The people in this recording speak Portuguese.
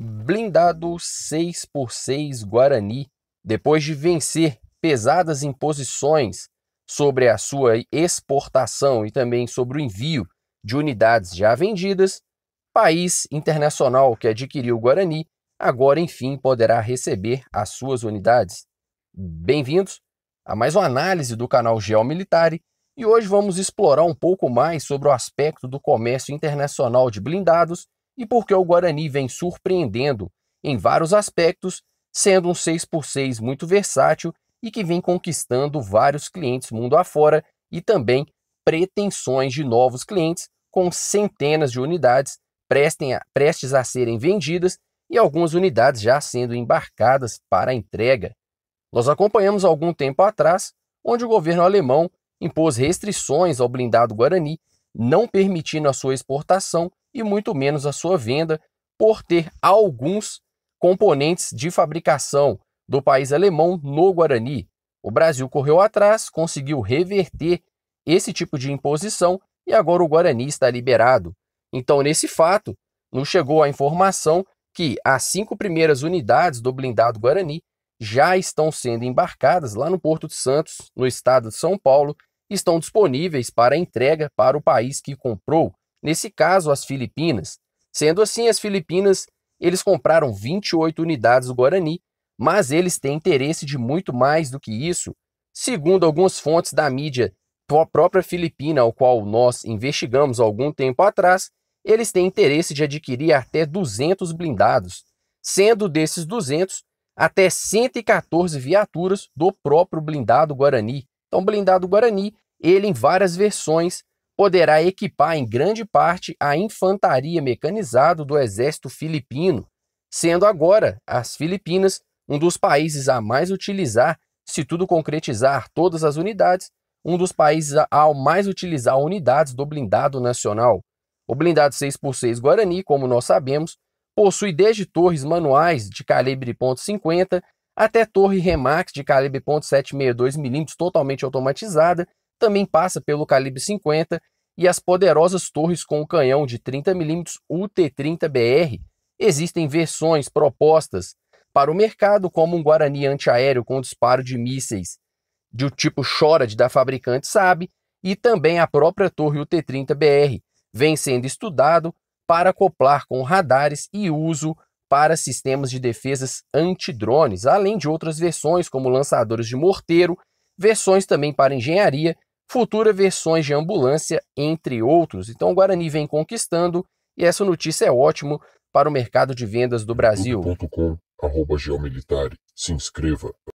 blindado 6x6 Guarani, depois de vencer pesadas imposições sobre a sua exportação e também sobre o envio de unidades já vendidas, país internacional que adquiriu o Guarani agora enfim poderá receber as suas unidades. Bem-vindos a mais uma análise do canal Geomilitari e hoje vamos explorar um pouco mais sobre o aspecto do comércio internacional de blindados e porque o Guarani vem surpreendendo em vários aspectos, sendo um 6x6 muito versátil e que vem conquistando vários clientes mundo afora e também pretensões de novos clientes com centenas de unidades prestem a, prestes a serem vendidas e algumas unidades já sendo embarcadas para entrega. Nós acompanhamos algum tempo atrás onde o governo alemão impôs restrições ao blindado Guarani, não permitindo a sua exportação e muito menos a sua venda, por ter alguns componentes de fabricação do país alemão no Guarani. O Brasil correu atrás, conseguiu reverter esse tipo de imposição e agora o Guarani está liberado. Então, nesse fato, nos chegou a informação que as cinco primeiras unidades do blindado Guarani já estão sendo embarcadas lá no Porto de Santos, no estado de São Paulo, estão disponíveis para entrega para o país que comprou nesse caso as Filipinas. Sendo assim, as Filipinas, eles compraram 28 unidades do Guarani, mas eles têm interesse de muito mais do que isso. Segundo algumas fontes da mídia a própria Filipina, ao qual nós investigamos algum tempo atrás, eles têm interesse de adquirir até 200 blindados, sendo desses 200 até 114 viaturas do próprio blindado Guarani. Então, blindado Guarani, ele em várias versões, poderá equipar em grande parte a infantaria mecanizada do exército filipino, sendo agora as Filipinas um dos países a mais utilizar, se tudo concretizar todas as unidades, um dos países a mais utilizar unidades do blindado nacional. O blindado 6x6 Guarani, como nós sabemos, possui desde torres manuais de calibre .50 até torre Remax de calibre .762 mm totalmente automatizada, também passa pelo calibre 50 e as poderosas torres com o canhão de 30 mm UT-30BR, existem versões propostas para o mercado como um Guarani antiaéreo com disparo de mísseis de tipo Shored da fabricante Saab e também a própria torre UT-30BR, vem sendo estudado para acoplar com radares e uso para sistemas de defesas antidrones, além de outras versões como lançadores de morteiro, versões também para engenharia futuras versões de ambulância, entre outros. Então o Guarani vem conquistando e essa notícia é ótima para o mercado de vendas do Brasil. arroba geomilitar. Se inscreva.